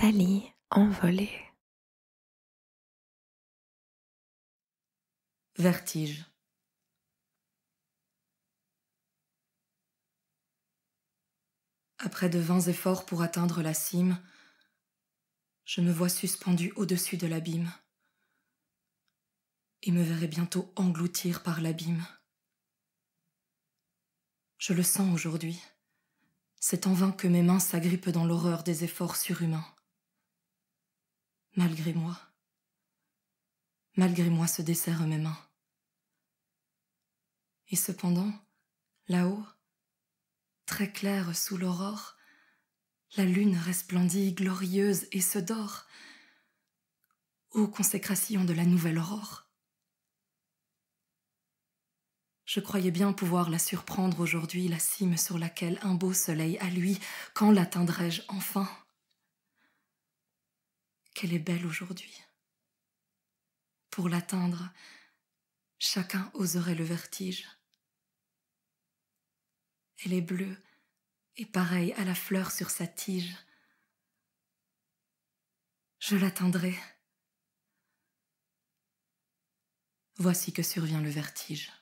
Tali, envolée. Vertige. Après de vains efforts pour atteindre la cime, je me vois suspendu au-dessus de l'abîme et me verrai bientôt engloutir par l'abîme. Je le sens aujourd'hui. C'est en vain que mes mains s'agrippent dans l'horreur des efforts surhumains malgré moi. Malgré moi se desserrent mes mains. Et cependant, là-haut, très claire sous l'aurore, la lune resplendit glorieuse et se dort. Ô consécration de la nouvelle aurore je croyais bien pouvoir la surprendre aujourd'hui, la cime sur laquelle un beau soleil à lui, quand l'atteindrai-je enfin qu'elle est belle aujourd'hui. Pour l'atteindre, chacun oserait le vertige. Elle est bleue et pareille à la fleur sur sa tige. Je l'atteindrai. Voici que survient le vertige.